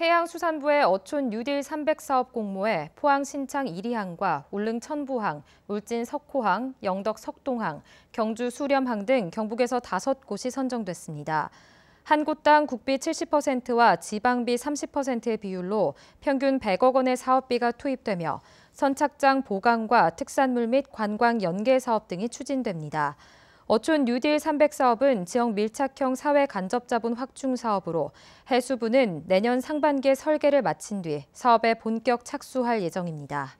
해양수산부의 어촌 뉴딜 300 사업 공모에 포항 신창 1위항과 울릉 천부항, 울진 석호항, 영덕 석동항, 경주 수렴항 등 경북에서 다섯 곳이 선정됐습니다. 한 곳당 국비 70%와 지방비 30%의 비율로 평균 100억 원의 사업비가 투입되며 선착장 보강과 특산물 및 관광 연계 사업 등이 추진됩니다. 어촌 뉴딜 300 사업은 지역 밀착형 사회 간접 자본 확충 사업으로 해수부는 내년 상반기에 설계를 마친 뒤 사업에 본격 착수할 예정입니다.